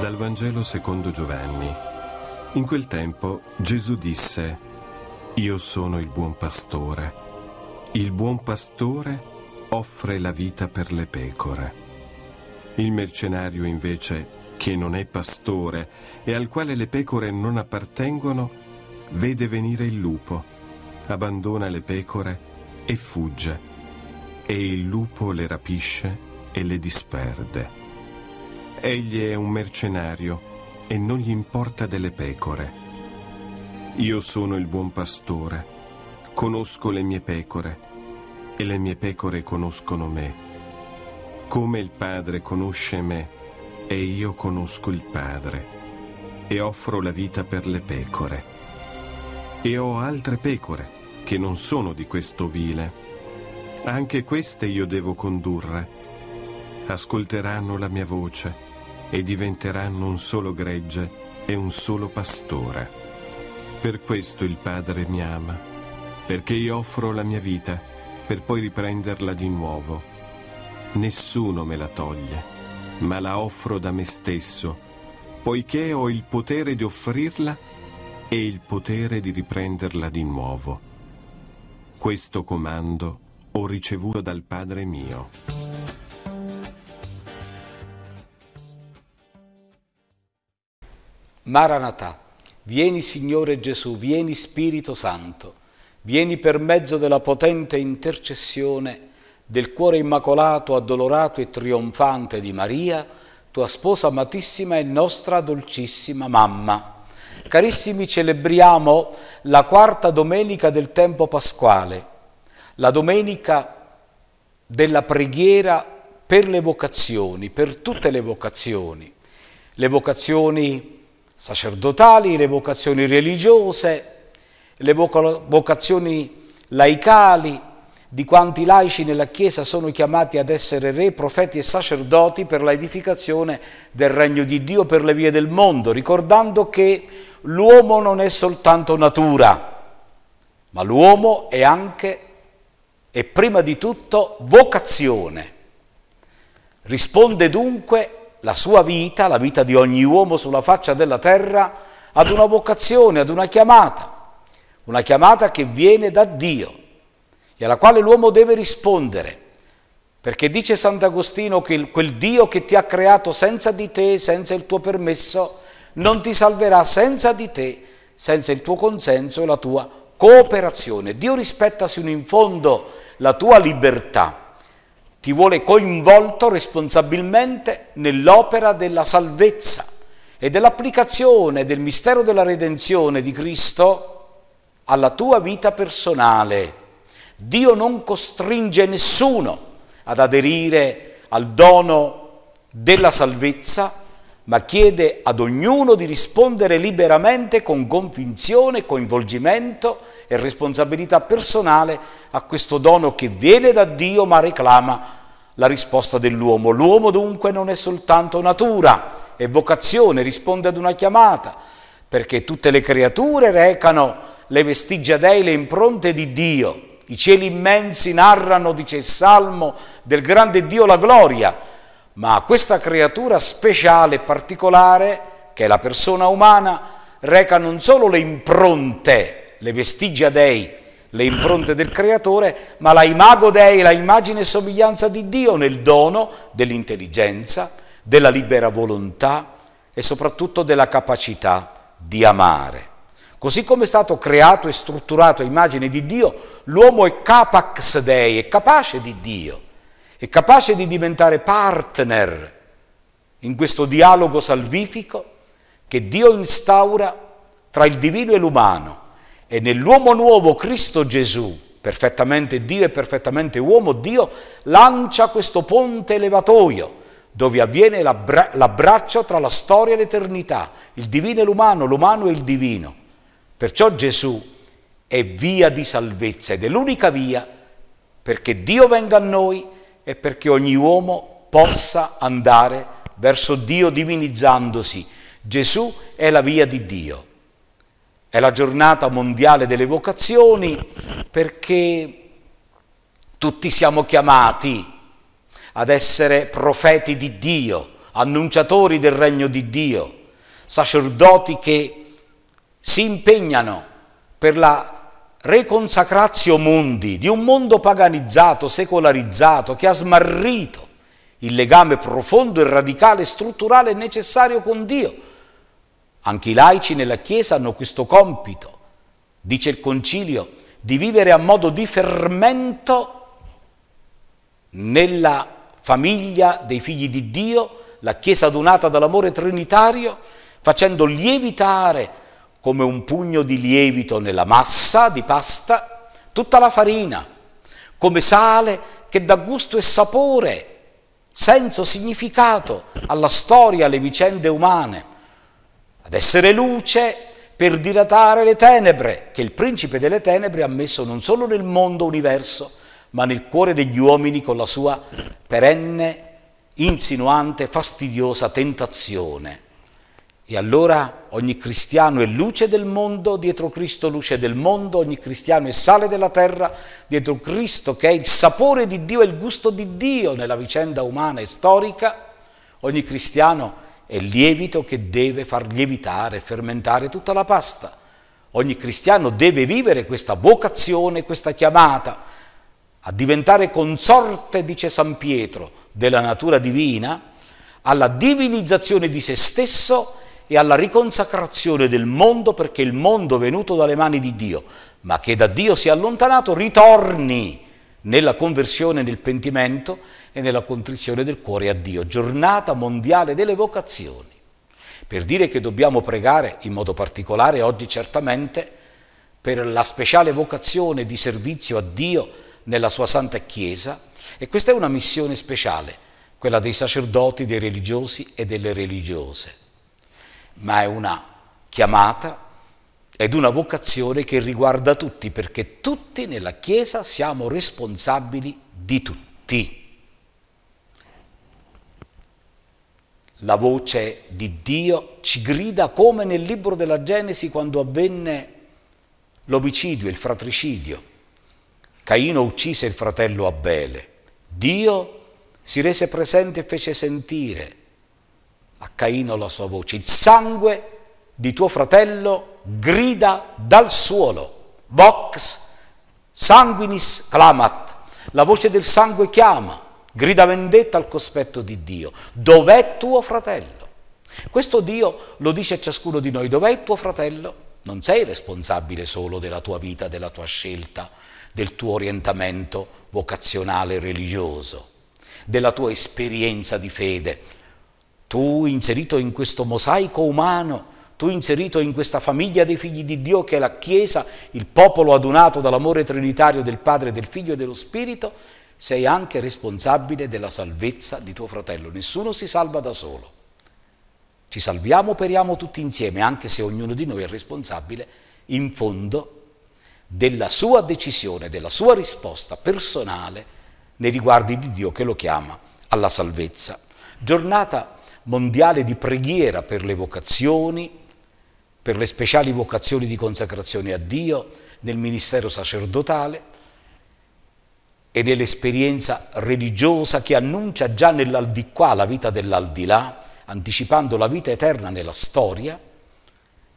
Dal Vangelo secondo Giovanni. In quel tempo Gesù disse, Io sono il buon pastore. Il buon pastore offre la vita per le pecore. Il mercenario invece, che non è pastore e al quale le pecore non appartengono, vede venire il lupo, abbandona le pecore e fugge, e il lupo le rapisce e le disperde. Egli è un mercenario e non gli importa delle pecore. Io sono il buon pastore, conosco le mie pecore e le mie pecore conoscono me. Come il Padre conosce me e io conosco il Padre e offro la vita per le pecore. E ho altre pecore che non sono di questo vile. Anche queste io devo condurre. Ascolteranno la mia voce e diventeranno un solo gregge e un solo pastore. Per questo il Padre mi ama, perché io offro la mia vita per poi riprenderla di nuovo. Nessuno me la toglie, ma la offro da me stesso, poiché ho il potere di offrirla e il potere di riprenderla di nuovo. Questo comando ho ricevuto dal Padre mio. Maranatà, vieni Signore Gesù, vieni Spirito Santo, vieni per mezzo della potente intercessione del cuore immacolato, addolorato e trionfante di Maria, tua sposa amatissima e nostra dolcissima mamma. Carissimi, celebriamo la quarta domenica del tempo pasquale, la domenica della preghiera per le vocazioni, per tutte le vocazioni, le vocazioni sacerdotali, le vocazioni religiose, le vocazioni laicali di quanti laici nella Chiesa sono chiamati ad essere re, profeti e sacerdoti per l'edificazione del regno di Dio per le vie del mondo, ricordando che l'uomo non è soltanto natura, ma l'uomo è anche e prima di tutto vocazione. Risponde dunque la sua vita, la vita di ogni uomo sulla faccia della terra, ad una vocazione, ad una chiamata, una chiamata che viene da Dio e alla quale l'uomo deve rispondere, perché dice Sant'Agostino che quel Dio che ti ha creato senza di te, senza il tuo permesso, non ti salverà senza di te, senza il tuo consenso e la tua cooperazione. Dio rispetta sino in fondo la tua libertà ti vuole coinvolto responsabilmente nell'opera della salvezza e dell'applicazione del mistero della redenzione di Cristo alla tua vita personale. Dio non costringe nessuno ad aderire al dono della salvezza, ma chiede ad ognuno di rispondere liberamente con convinzione, coinvolgimento e responsabilità personale a questo dono che viene da Dio ma reclama la risposta dell'uomo. L'uomo dunque non è soltanto natura, è vocazione, risponde ad una chiamata, perché tutte le creature recano le vestigia dei, le impronte di Dio. I cieli immensi narrano, dice il Salmo, del grande Dio la gloria, ma questa creatura speciale e particolare, che è la persona umana, reca non solo le impronte, le vestigia dei, le impronte del creatore, ma la imago dei, la immagine e somiglianza di Dio nel dono dell'intelligenza, della libera volontà e soprattutto della capacità di amare. Così come è stato creato e strutturato a immagine di Dio, l'uomo è capax dei, è capace di Dio, è capace di diventare partner in questo dialogo salvifico che Dio instaura tra il divino e l'umano, e nell'uomo nuovo, Cristo Gesù, perfettamente Dio e perfettamente uomo, Dio lancia questo ponte elevatoio dove avviene l'abbraccio tra la storia e l'eternità, il divino e l'umano, l'umano e il divino. Perciò Gesù è via di salvezza ed è l'unica via perché Dio venga a noi e perché ogni uomo possa andare verso Dio divinizzandosi. Gesù è la via di Dio. È la giornata mondiale delle vocazioni perché tutti siamo chiamati ad essere profeti di Dio, annunciatori del regno di Dio, sacerdoti che si impegnano per la reconsacratio mondi, di un mondo paganizzato, secolarizzato, che ha smarrito il legame profondo e radicale, strutturale necessario con Dio anche i laici nella Chiesa hanno questo compito, dice il concilio, di vivere a modo di fermento nella famiglia dei figli di Dio, la Chiesa adunata dall'amore trinitario, facendo lievitare come un pugno di lievito nella massa di pasta tutta la farina, come sale che dà gusto e sapore, senso, significato alla storia, alle vicende umane ad essere luce per dilatare le tenebre, che il principe delle tenebre ha messo non solo nel mondo universo, ma nel cuore degli uomini con la sua perenne, insinuante, fastidiosa tentazione. E allora ogni cristiano è luce del mondo, dietro Cristo luce del mondo, ogni cristiano è sale della terra, dietro Cristo che è il sapore di Dio e il gusto di Dio nella vicenda umana e storica, ogni cristiano è è il lievito che deve far lievitare, fermentare tutta la pasta. Ogni cristiano deve vivere questa vocazione, questa chiamata a diventare consorte, dice San Pietro, della natura divina, alla divinizzazione di se stesso e alla riconsacrazione del mondo perché il mondo venuto dalle mani di Dio, ma che da Dio si è allontanato, ritorni nella conversione, nel pentimento e nella contrizione del cuore a Dio, giornata mondiale delle vocazioni. Per dire che dobbiamo pregare in modo particolare oggi certamente per la speciale vocazione di servizio a Dio nella sua santa Chiesa e questa è una missione speciale, quella dei sacerdoti, dei religiosi e delle religiose, ma è una chiamata ed una vocazione che riguarda tutti perché tutti nella Chiesa siamo responsabili di tutti. La voce di Dio ci grida come nel libro della Genesi quando avvenne l'omicidio, il fratricidio. Caino uccise il fratello Abele. Dio si rese presente e fece sentire a Caino la sua voce. Il sangue di tuo fratello grida dal suolo. Vox sanguinis clamat. La voce del sangue chiama grida vendetta al cospetto di Dio, dov'è tuo fratello? Questo Dio lo dice a ciascuno di noi, dov'è il tuo fratello? Non sei responsabile solo della tua vita, della tua scelta, del tuo orientamento vocazionale religioso, della tua esperienza di fede. Tu inserito in questo mosaico umano, tu inserito in questa famiglia dei figli di Dio che è la Chiesa, il popolo adunato dall'amore trinitario del Padre, del Figlio e dello Spirito, sei anche responsabile della salvezza di tuo fratello. Nessuno si salva da solo. Ci salviamo, operiamo tutti insieme, anche se ognuno di noi è responsabile in fondo della sua decisione, della sua risposta personale nei riguardi di Dio che lo chiama alla salvezza. Giornata mondiale di preghiera per le vocazioni, per le speciali vocazioni di consacrazione a Dio nel ministero sacerdotale e nell'esperienza religiosa che annuncia già nell'aldiquà la vita dell'aldilà, anticipando la vita eterna nella storia,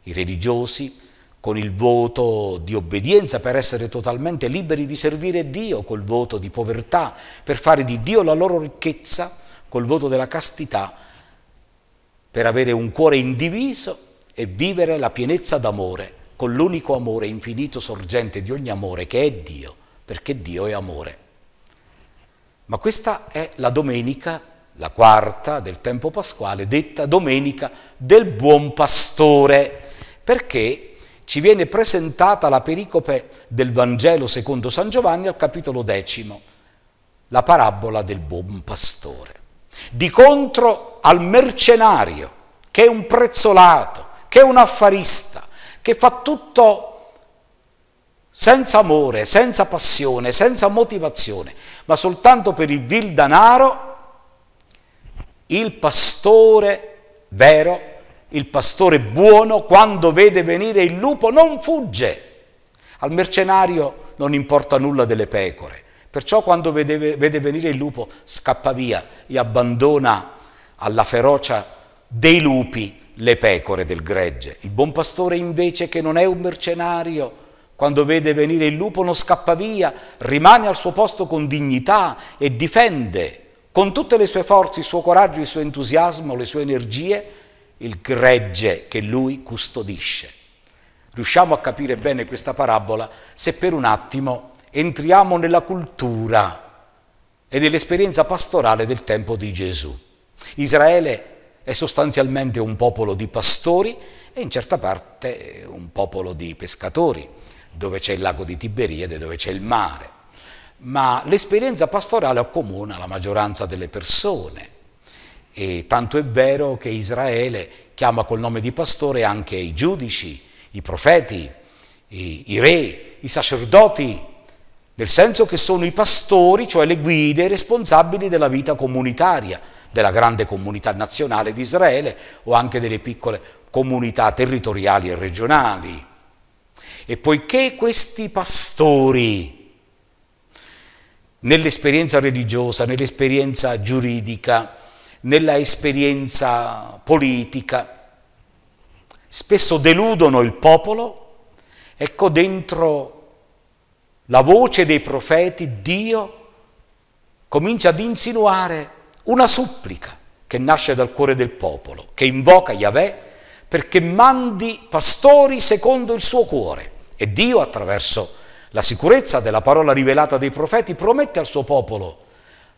i religiosi con il voto di obbedienza per essere totalmente liberi di servire Dio, col voto di povertà per fare di Dio la loro ricchezza, col voto della castità per avere un cuore indiviso e vivere la pienezza d'amore, con l'unico amore infinito sorgente di ogni amore che è Dio, perché Dio è amore. Ma questa è la domenica, la quarta del tempo pasquale, detta domenica del buon pastore, perché ci viene presentata la pericope del Vangelo secondo San Giovanni al capitolo decimo, la parabola del buon pastore. Di contro al mercenario, che è un prezzolato, che è un affarista, che fa tutto senza amore, senza passione, senza motivazione, ma soltanto per il vil danaro, il pastore vero, il pastore buono, quando vede venire il lupo non fugge. Al mercenario non importa nulla delle pecore, perciò quando vede, vede venire il lupo scappa via e abbandona alla ferocia dei lupi le pecore del gregge. Il buon pastore invece che non è un mercenario, quando vede venire il lupo non scappa via, rimane al suo posto con dignità e difende con tutte le sue forze, il suo coraggio, il suo entusiasmo, le sue energie, il gregge che lui custodisce. Riusciamo a capire bene questa parabola se per un attimo entriamo nella cultura e nell'esperienza pastorale del tempo di Gesù. Israele è sostanzialmente un popolo di pastori e in certa parte un popolo di pescatori dove c'è il lago di Tiberiade, dove c'è il mare. Ma l'esperienza pastorale accomuna la maggioranza delle persone. E tanto è vero che Israele chiama col nome di pastore anche i giudici, i profeti, i, i re, i sacerdoti, nel senso che sono i pastori, cioè le guide responsabili della vita comunitaria, della grande comunità nazionale di Israele o anche delle piccole comunità territoriali e regionali. E poiché questi pastori, nell'esperienza religiosa, nell'esperienza giuridica, nella esperienza politica, spesso deludono il popolo, ecco dentro la voce dei profeti Dio comincia ad insinuare una supplica che nasce dal cuore del popolo, che invoca Yahweh perché mandi pastori secondo il suo cuore. E Dio, attraverso la sicurezza della parola rivelata dei profeti, promette al suo popolo,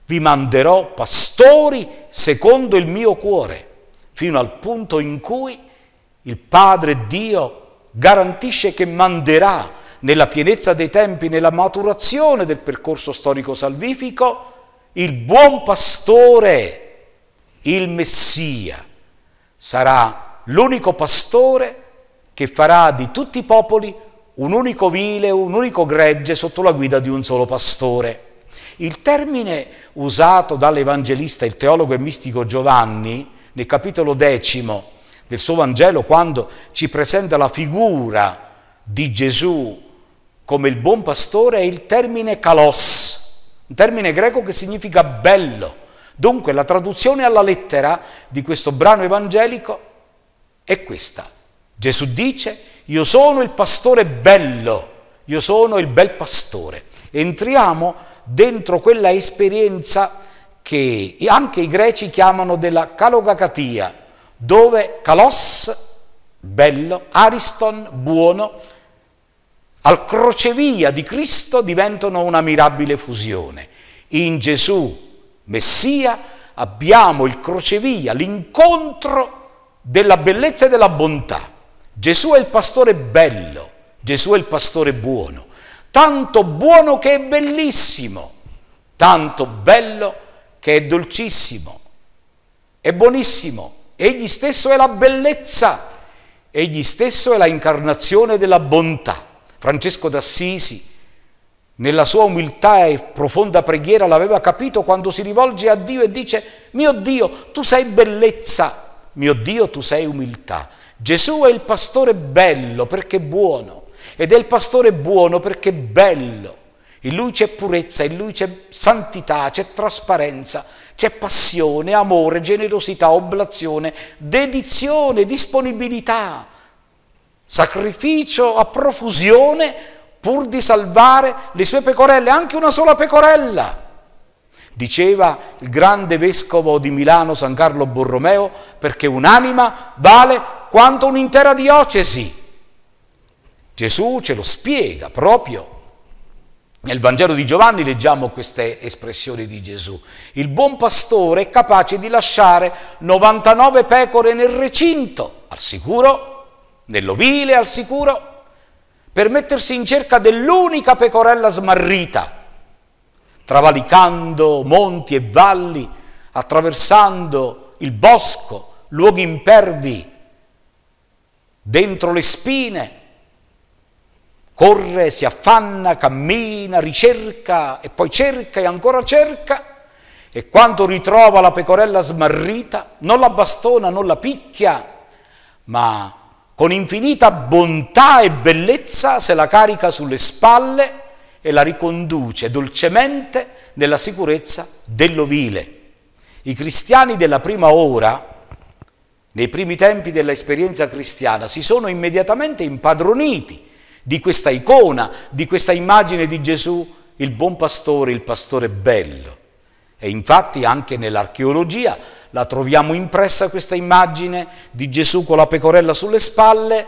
vi manderò pastori secondo il mio cuore, fino al punto in cui il Padre Dio garantisce che manderà nella pienezza dei tempi, nella maturazione del percorso storico salvifico, il buon pastore, il Messia, sarà l'unico pastore che farà di tutti i popoli un unico vile, un unico gregge sotto la guida di un solo pastore. Il termine usato dall'evangelista, il teologo e mistico Giovanni, nel capitolo decimo del suo Vangelo, quando ci presenta la figura di Gesù come il buon pastore, è il termine kalos, un termine greco che significa bello. Dunque la traduzione alla lettera di questo brano evangelico è questa. Gesù dice io sono il pastore bello, io sono il bel pastore. Entriamo dentro quella esperienza che anche i greci chiamano della calogacatia, dove calos, bello, ariston, buono, al crocevia di Cristo diventano una mirabile fusione. In Gesù, Messia, abbiamo il crocevia, l'incontro della bellezza e della bontà. Gesù è il pastore bello, Gesù è il pastore buono, tanto buono che è bellissimo, tanto bello che è dolcissimo, è buonissimo, egli stesso è la bellezza, egli stesso è la incarnazione della bontà. Francesco d'Assisi, nella sua umiltà e profonda preghiera, l'aveva capito quando si rivolge a Dio e dice, mio Dio, tu sei bellezza, mio Dio, tu sei umiltà. Gesù è il pastore bello perché buono ed è il pastore buono perché bello. In lui c'è purezza, in lui c'è santità, c'è trasparenza, c'è passione, amore, generosità, oblazione, dedizione, disponibilità, sacrificio a profusione pur di salvare le sue pecorelle, anche una sola pecorella. Diceva il grande vescovo di Milano San Carlo Borromeo, perché un'anima vale quanto un'intera diocesi. Gesù ce lo spiega proprio. Nel Vangelo di Giovanni leggiamo queste espressioni di Gesù. Il buon pastore è capace di lasciare 99 pecore nel recinto, al sicuro, nell'ovile, al sicuro, per mettersi in cerca dell'unica pecorella smarrita, travalicando monti e valli, attraversando il bosco, luoghi impervi, dentro le spine, corre, si affanna, cammina, ricerca e poi cerca e ancora cerca e quando ritrova la pecorella smarrita non la bastona, non la picchia, ma con infinita bontà e bellezza se la carica sulle spalle e la riconduce dolcemente nella sicurezza dell'ovile. I cristiani della prima ora nei primi tempi dell'esperienza cristiana, si sono immediatamente impadroniti di questa icona, di questa immagine di Gesù, il buon pastore, il pastore bello. E infatti anche nell'archeologia la troviamo impressa questa immagine di Gesù con la pecorella sulle spalle,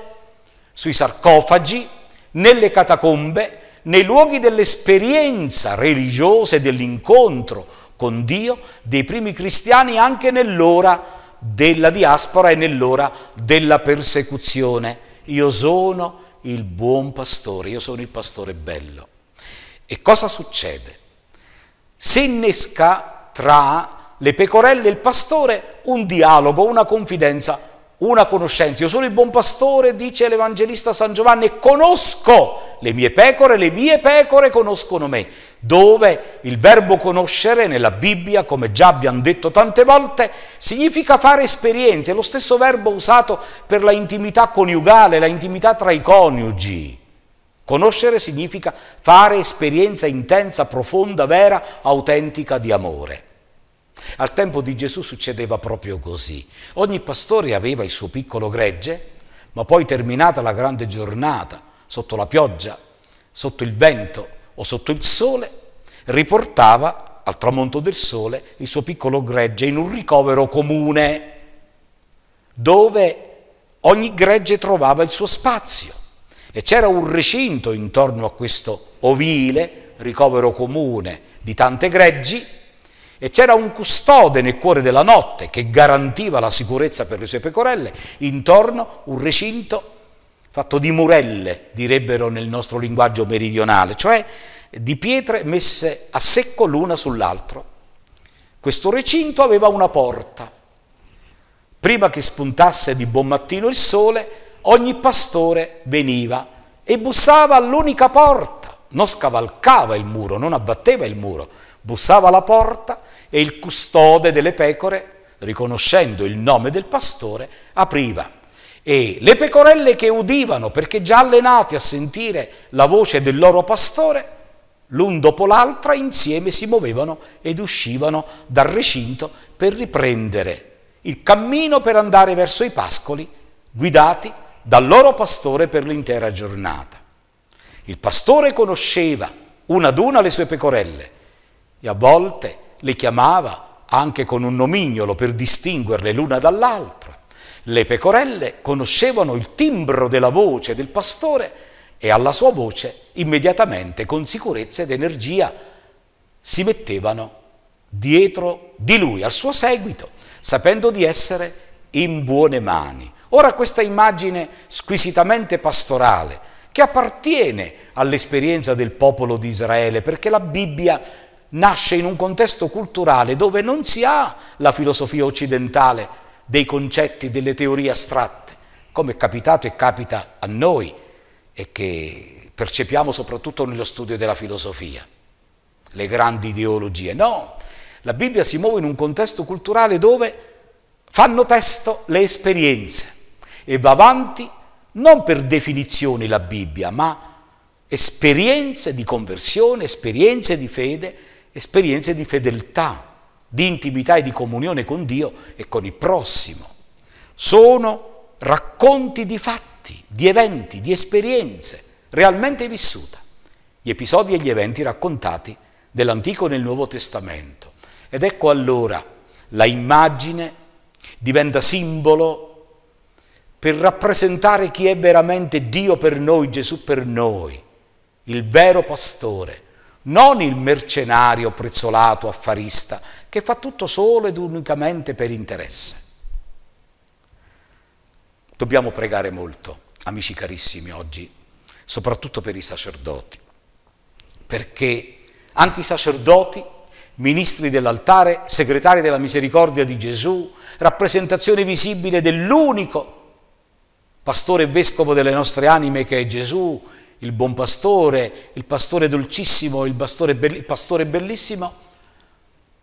sui sarcofagi, nelle catacombe, nei luoghi dell'esperienza religiosa e dell'incontro con Dio dei primi cristiani anche nell'ora della diaspora e nell'ora della persecuzione. Io sono il buon pastore, io sono il pastore bello. E cosa succede? Si innesca tra le pecorelle e il pastore un dialogo, una confidenza una conoscenza. Io sono il buon pastore, dice l'Evangelista San Giovanni, e conosco le mie pecore, le mie pecore conoscono me. Dove il verbo conoscere nella Bibbia, come già abbiamo detto tante volte, significa fare esperienze, è lo stesso verbo usato per la intimità coniugale, la intimità tra i coniugi. Conoscere significa fare esperienza intensa, profonda, vera, autentica di amore. Al tempo di Gesù succedeva proprio così. Ogni pastore aveva il suo piccolo gregge, ma poi terminata la grande giornata, sotto la pioggia, sotto il vento o sotto il sole, riportava al tramonto del sole il suo piccolo gregge in un ricovero comune, dove ogni gregge trovava il suo spazio e c'era un recinto intorno a questo ovile ricovero comune di tante greggi e c'era un custode nel cuore della notte che garantiva la sicurezza per le sue pecorelle, intorno un recinto fatto di murelle, direbbero nel nostro linguaggio meridionale, cioè di pietre messe a secco l'una sull'altra. Questo recinto aveva una porta. Prima che spuntasse di buon mattino il sole, ogni pastore veniva e bussava all'unica porta, non scavalcava il muro, non abbatteva il muro, bussava alla porta e il custode delle pecore, riconoscendo il nome del pastore, apriva. E le pecorelle che udivano, perché già allenate a sentire la voce del loro pastore, l'un dopo l'altra insieme si muovevano ed uscivano dal recinto per riprendere il cammino per andare verso i pascoli, guidati dal loro pastore per l'intera giornata. Il pastore conosceva una ad una le sue pecorelle e a volte le chiamava anche con un nomignolo per distinguerle l'una dall'altra. Le pecorelle conoscevano il timbro della voce del pastore e alla sua voce immediatamente con sicurezza ed energia si mettevano dietro di lui, al suo seguito, sapendo di essere in buone mani. Ora questa immagine squisitamente pastorale che appartiene all'esperienza del popolo di Israele, perché la Bibbia nasce in un contesto culturale dove non si ha la filosofia occidentale dei concetti, delle teorie astratte, come è capitato e capita a noi e che percepiamo soprattutto nello studio della filosofia, le grandi ideologie. No, la Bibbia si muove in un contesto culturale dove fanno testo le esperienze e va avanti non per definizioni la Bibbia, ma esperienze di conversione, esperienze di fede esperienze di fedeltà, di intimità e di comunione con Dio e con il prossimo. Sono racconti di fatti, di eventi, di esperienze realmente vissute, gli episodi e gli eventi raccontati dell'Antico e del Nuovo Testamento. Ed ecco allora la immagine diventa simbolo per rappresentare chi è veramente Dio per noi, Gesù per noi, il vero pastore non il mercenario prezzolato affarista che fa tutto solo ed unicamente per interesse. Dobbiamo pregare molto, amici carissimi, oggi, soprattutto per i sacerdoti, perché anche i sacerdoti, ministri dell'altare, segretari della misericordia di Gesù, rappresentazione visibile dell'unico pastore e vescovo delle nostre anime che è Gesù, il buon pastore, il pastore dolcissimo, il pastore, il pastore bellissimo,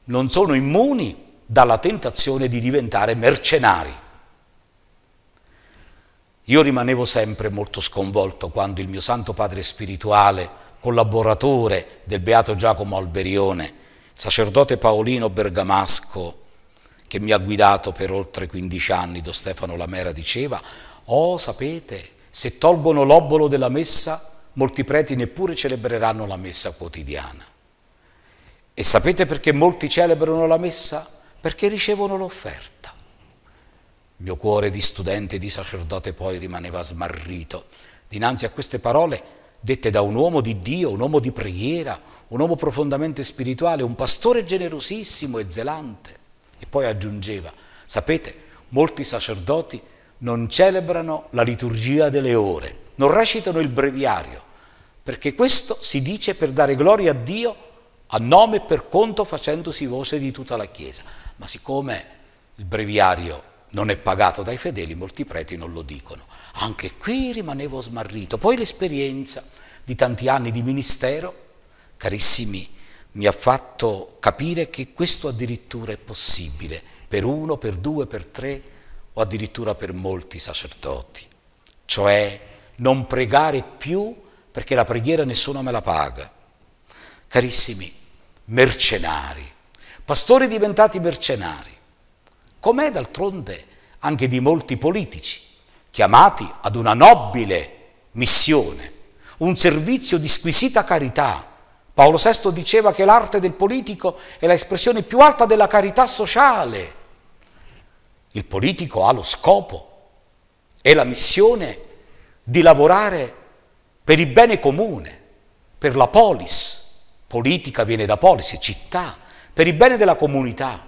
non sono immuni dalla tentazione di diventare mercenari. Io rimanevo sempre molto sconvolto quando il mio santo padre spirituale, collaboratore del beato Giacomo Alberione, sacerdote paolino bergamasco, che mi ha guidato per oltre 15 anni, Don Stefano Lamera diceva, oh sapete, se tolgono l'obolo della messa, molti preti neppure celebreranno la messa quotidiana. E sapete perché molti celebrano la messa? Perché ricevono l'offerta. Il mio cuore di studente e di sacerdote poi rimaneva smarrito dinanzi a queste parole dette da un uomo di Dio, un uomo di preghiera, un uomo profondamente spirituale, un pastore generosissimo e zelante. E poi aggiungeva, sapete, molti sacerdoti non celebrano la liturgia delle ore, non recitano il breviario, perché questo si dice per dare gloria a Dio a nome e per conto facendosi voce di tutta la Chiesa. Ma siccome il breviario non è pagato dai fedeli, molti preti non lo dicono. Anche qui rimanevo smarrito. Poi l'esperienza di tanti anni di ministero, carissimi, mi ha fatto capire che questo addirittura è possibile per uno, per due, per tre, o addirittura per molti sacerdoti, cioè non pregare più perché la preghiera nessuno me la paga. Carissimi, mercenari, pastori diventati mercenari, com'è d'altronde anche di molti politici, chiamati ad una nobile missione, un servizio di squisita carità. Paolo VI diceva che l'arte del politico è l'espressione più alta della carità sociale il politico ha lo scopo e la missione di lavorare per il bene comune, per la polis, politica viene da polis, città, per il bene della comunità.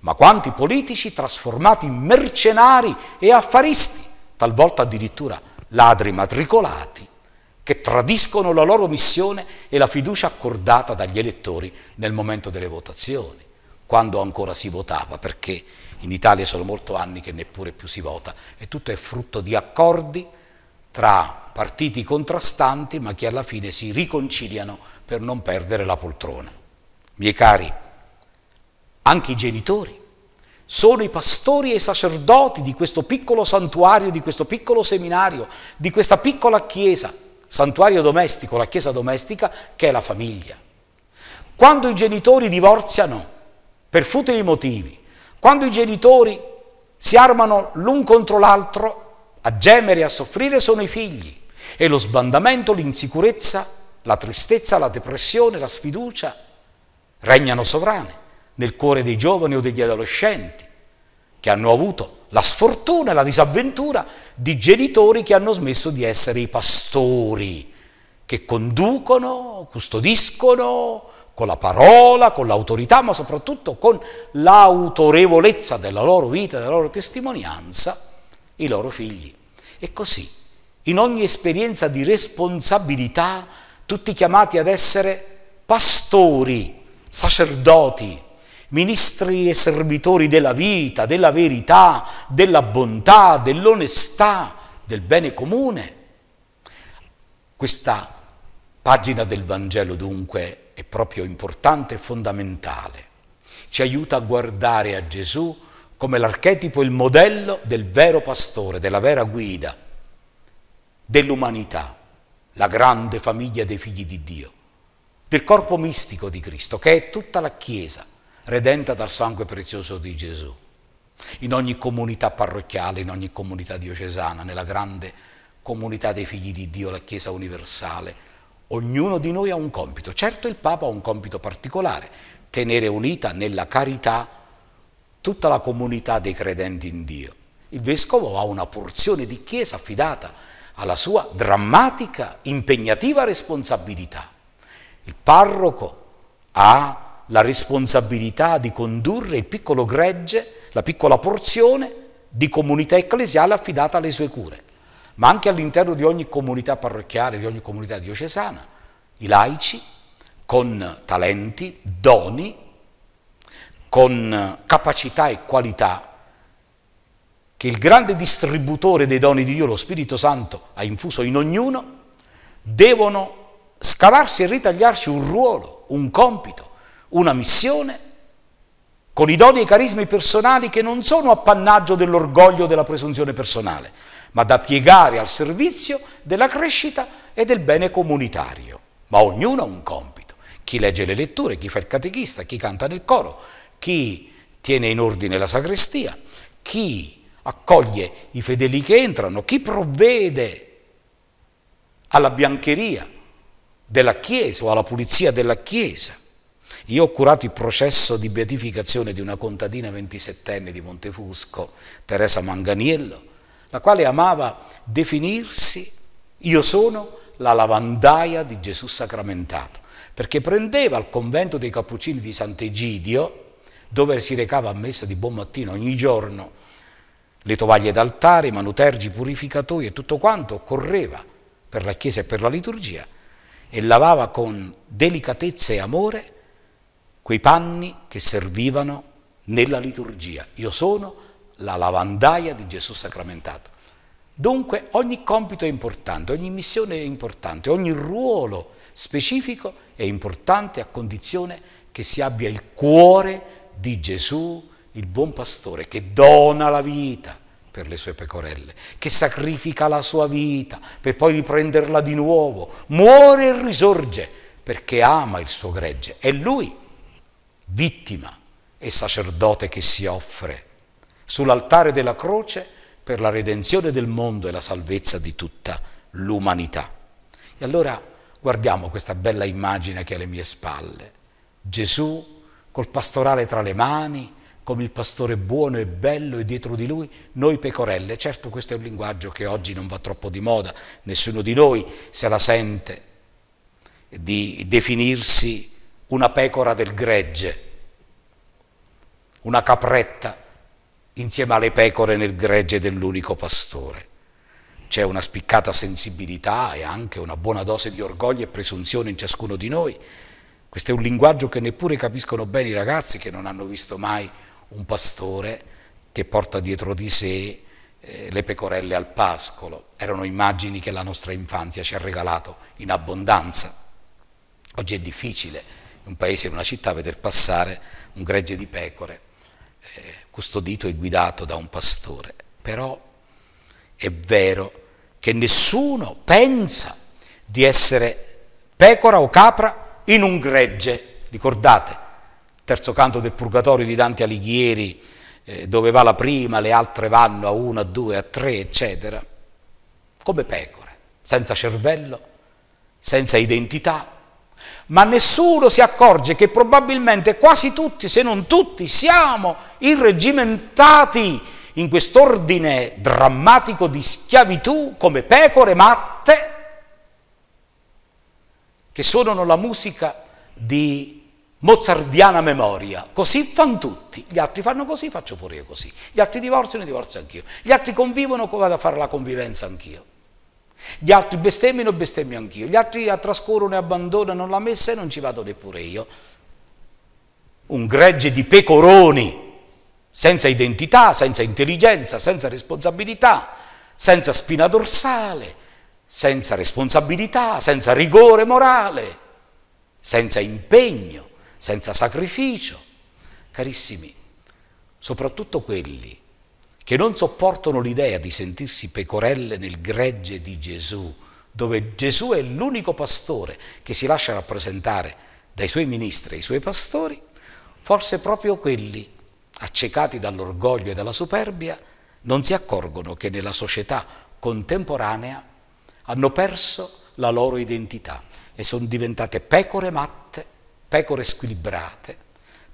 Ma quanti politici trasformati in mercenari e affaristi, talvolta addirittura ladri matricolati, che tradiscono la loro missione e la fiducia accordata dagli elettori nel momento delle votazioni, quando ancora si votava, perché in Italia sono molto anni che neppure più si vota e tutto è frutto di accordi tra partiti contrastanti ma che alla fine si riconciliano per non perdere la poltrona. Miei cari, anche i genitori sono i pastori e i sacerdoti di questo piccolo santuario, di questo piccolo seminario, di questa piccola chiesa, santuario domestico, la chiesa domestica che è la famiglia. Quando i genitori divorziano per futili motivi, quando i genitori si armano l'un contro l'altro, a gemere e a soffrire sono i figli e lo sbandamento, l'insicurezza, la tristezza, la depressione, la sfiducia regnano sovrane nel cuore dei giovani o degli adolescenti che hanno avuto la sfortuna e la disavventura di genitori che hanno smesso di essere i pastori che conducono, custodiscono, con la parola, con l'autorità, ma soprattutto con l'autorevolezza della loro vita, della loro testimonianza, i loro figli. E così, in ogni esperienza di responsabilità, tutti chiamati ad essere pastori, sacerdoti, ministri e servitori della vita, della verità, della bontà, dell'onestà, del bene comune. Questa pagina del Vangelo dunque è proprio importante e fondamentale. Ci aiuta a guardare a Gesù come l'archetipo, il modello del vero pastore, della vera guida dell'umanità, la grande famiglia dei figli di Dio, del corpo mistico di Cristo, che è tutta la Chiesa, redenta dal sangue prezioso di Gesù, in ogni comunità parrocchiale, in ogni comunità diocesana, nella grande comunità dei figli di Dio, la Chiesa universale, Ognuno di noi ha un compito. Certo il Papa ha un compito particolare, tenere unita nella carità tutta la comunità dei credenti in Dio. Il Vescovo ha una porzione di Chiesa affidata alla sua drammatica, impegnativa responsabilità. Il parroco ha la responsabilità di condurre il piccolo gregge, la piccola porzione di comunità ecclesiale affidata alle sue cure ma anche all'interno di ogni comunità parrocchiale, di ogni comunità diocesana, i laici con talenti, doni, con capacità e qualità che il grande distributore dei doni di Dio, lo Spirito Santo, ha infuso in ognuno, devono scavarsi e ritagliarsi un ruolo, un compito, una missione, con i doni e i carismi personali che non sono appannaggio dell'orgoglio e della presunzione personale, ma da piegare al servizio della crescita e del bene comunitario. Ma ognuno ha un compito. Chi legge le letture, chi fa il catechista, chi canta nel coro, chi tiene in ordine la sacrestia, chi accoglie i fedeli che entrano, chi provvede alla biancheria della Chiesa o alla pulizia della Chiesa. Io ho curato il processo di beatificazione di una contadina 27enne di Montefusco, Teresa Manganiello, la quale amava definirsi io sono la lavandaia di Gesù sacramentato, perché prendeva al convento dei cappuccini di Sant'Egidio, dove si recava a messa di buon mattino ogni giorno, le tovaglie d'altare, i manutergi, i purificatori e tutto quanto occorreva per la Chiesa e per la liturgia, e lavava con delicatezza e amore quei panni che servivano nella liturgia. Io sono la lavandaia di Gesù sacramentato. Dunque ogni compito è importante, ogni missione è importante, ogni ruolo specifico è importante a condizione che si abbia il cuore di Gesù, il buon pastore, che dona la vita per le sue pecorelle, che sacrifica la sua vita per poi riprenderla di nuovo, muore e risorge perché ama il suo gregge. È lui, vittima e sacerdote che si offre sull'altare della croce per la redenzione del mondo e la salvezza di tutta l'umanità. E allora guardiamo questa bella immagine che è alle mie spalle. Gesù col pastorale tra le mani, come il pastore buono e bello e dietro di lui noi pecorelle. Certo questo è un linguaggio che oggi non va troppo di moda, nessuno di noi se la sente di definirsi una pecora del gregge, una capretta insieme alle pecore nel gregge dell'unico pastore. C'è una spiccata sensibilità e anche una buona dose di orgoglio e presunzione in ciascuno di noi. Questo è un linguaggio che neppure capiscono bene i ragazzi che non hanno visto mai un pastore che porta dietro di sé eh, le pecorelle al pascolo. Erano immagini che la nostra infanzia ci ha regalato in abbondanza. Oggi è difficile in un paese, in una città, veder passare un gregge di pecore custodito e guidato da un pastore. Però è vero che nessuno pensa di essere pecora o capra in un gregge. Ricordate, terzo canto del Purgatorio di Dante Alighieri, eh, dove va la prima, le altre vanno a una, a due, a tre, eccetera, come pecore, senza cervello, senza identità, ma nessuno si accorge che probabilmente quasi tutti, se non tutti, siamo irregimentati in quest'ordine drammatico di schiavitù come pecore matte che suonano la musica di mozzardiana memoria. Così fanno tutti. Gli altri fanno così, faccio pure io così. Gli altri divorziano, divorzio anch'io. Gli altri convivono, vado a fare la convivenza anch'io. Gli altri bestemmiano, bestemmio anch'io. Gli altri la trascorrono e abbandonano la messa e non ci vado neppure io. Un gregge di pecoroni, senza identità, senza intelligenza, senza responsabilità, senza spina dorsale, senza responsabilità, senza rigore morale, senza impegno, senza sacrificio. Carissimi, soprattutto quelli che non sopportano l'idea di sentirsi pecorelle nel gregge di Gesù, dove Gesù è l'unico pastore che si lascia rappresentare dai suoi ministri e i suoi pastori, forse proprio quelli, accecati dall'orgoglio e dalla superbia, non si accorgono che nella società contemporanea hanno perso la loro identità e sono diventate pecore matte, pecore squilibrate,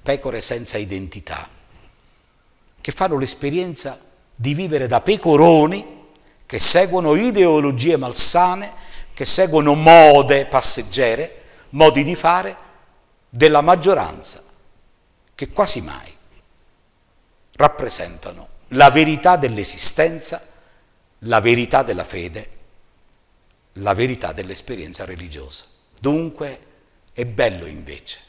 pecore senza identità che fanno l'esperienza di vivere da pecoroni, che seguono ideologie malsane, che seguono mode passeggere, modi di fare della maggioranza, che quasi mai rappresentano la verità dell'esistenza, la verità della fede, la verità dell'esperienza religiosa. Dunque è bello invece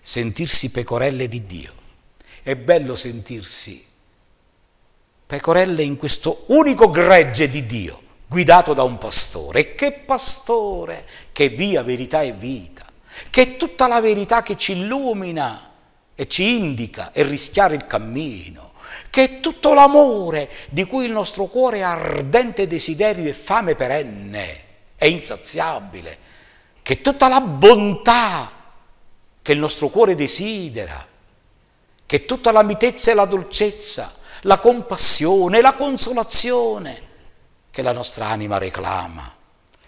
sentirsi pecorelle di Dio è bello sentirsi pecorelle in questo unico gregge di Dio, guidato da un pastore. E che pastore, che via verità e vita, che è tutta la verità che ci illumina e ci indica e rischiare il cammino, che è tutto l'amore di cui il nostro cuore ha ardente desiderio e fame perenne e insaziabile, che è tutta la bontà che il nostro cuore desidera che tutta la mitezza e la dolcezza, la compassione e la consolazione che la nostra anima reclama.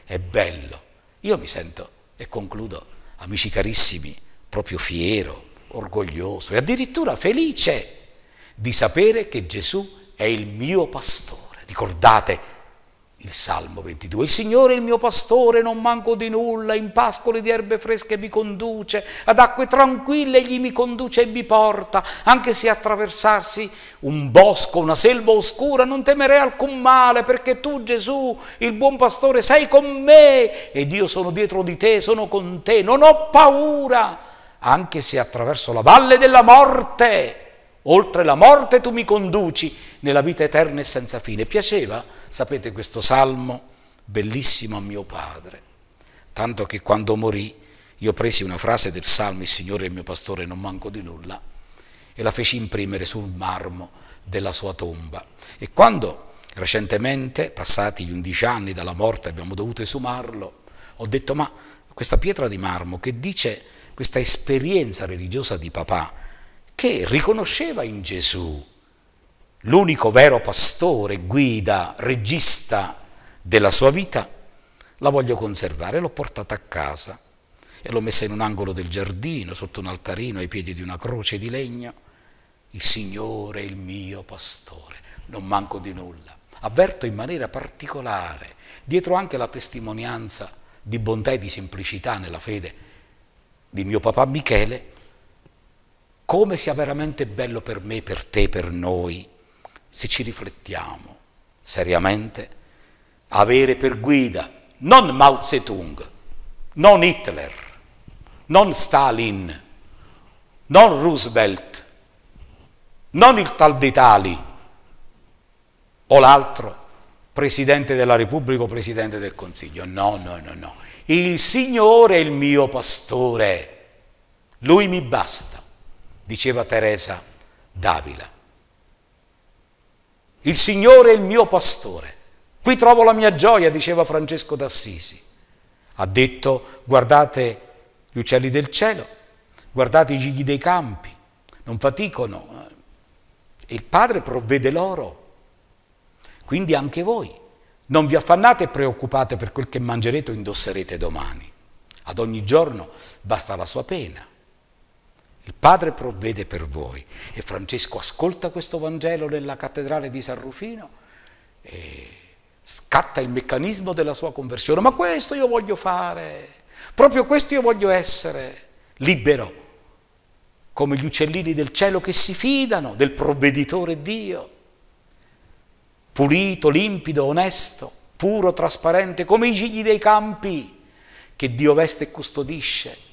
È bello. Io mi sento, e concludo, amici carissimi, proprio fiero, orgoglioso e addirittura felice di sapere che Gesù è il mio pastore. Ricordate il Salmo 22, il Signore è il mio pastore, non manco di nulla, in pascoli di erbe fresche mi conduce, ad acque tranquille egli mi conduce e mi porta, anche se attraversarsi un bosco, una selva oscura, non temerei alcun male, perché tu Gesù, il buon pastore, sei con me ed io sono dietro di te, sono con te, non ho paura, anche se attraverso la valle della morte, oltre la morte tu mi conduci nella vita eterna e senza fine. Piaceva, sapete, questo salmo bellissimo a mio padre, tanto che quando morì io presi una frase del salmo, il Signore è il mio pastore, non manco di nulla, e la feci imprimere sul marmo della sua tomba. E quando recentemente, passati gli undici anni dalla morte, abbiamo dovuto esumarlo, ho detto ma questa pietra di marmo che dice questa esperienza religiosa di papà, che riconosceva in Gesù l'unico vero pastore, guida, regista della sua vita, la voglio conservare, l'ho portata a casa e l'ho messa in un angolo del giardino, sotto un altarino, ai piedi di una croce di legno. Il Signore è il mio pastore, non manco di nulla. Avverto in maniera particolare, dietro anche la testimonianza di bontà e di semplicità nella fede di mio papà Michele, come sia veramente bello per me, per te, per noi se ci riflettiamo seriamente, avere per guida non Mao Zedong, non Hitler, non Stalin, non Roosevelt, non il tal di Tali o l'altro Presidente della Repubblica o Presidente del Consiglio. No, no, no, no. Il Signore è il mio pastore, Lui mi basta, diceva Teresa d'Avila. Il Signore è il mio pastore. Qui trovo la mia gioia, diceva Francesco d'Assisi. Ha detto, guardate gli uccelli del cielo, guardate i gigli dei campi, non faticano. Eh. il Padre provvede loro. Quindi anche voi, non vi affannate e preoccupate per quel che mangerete o indosserete domani. Ad ogni giorno basta la sua pena. Il Padre provvede per voi e Francesco ascolta questo Vangelo nella cattedrale di San Rufino e scatta il meccanismo della sua conversione. Ma questo io voglio fare, proprio questo io voglio essere libero, come gli uccellini del cielo che si fidano del provveditore Dio, pulito, limpido, onesto, puro, trasparente, come i gigli dei campi che Dio veste e custodisce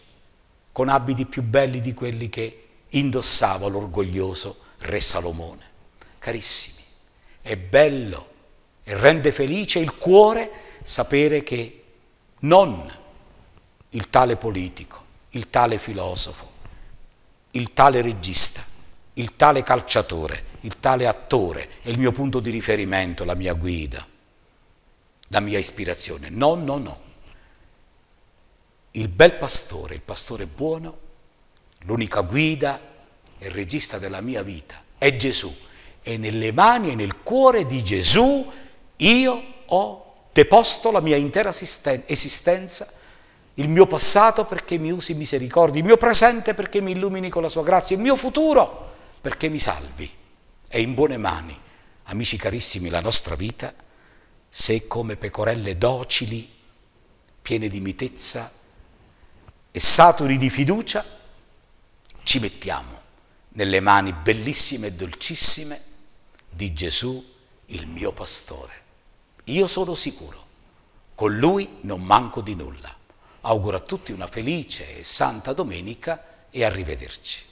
con abiti più belli di quelli che indossava l'orgoglioso re Salomone. Carissimi, è bello e rende felice il cuore sapere che non il tale politico, il tale filosofo, il tale regista, il tale calciatore, il tale attore è il mio punto di riferimento, la mia guida, la mia ispirazione. No, no, no il bel pastore, il pastore buono, l'unica guida e regista della mia vita è Gesù. E nelle mani e nel cuore di Gesù io ho deposto la mia intera esistenza, il mio passato perché mi usi misericordia, il mio presente perché mi illumini con la sua grazia, il mio futuro perché mi salvi. È in buone mani, amici carissimi, la nostra vita, se come pecorelle docili, piene di mitezza, e saturi di fiducia, ci mettiamo nelle mani bellissime e dolcissime di Gesù, il mio pastore. Io sono sicuro, con lui non manco di nulla. Auguro a tutti una felice e santa domenica e arrivederci.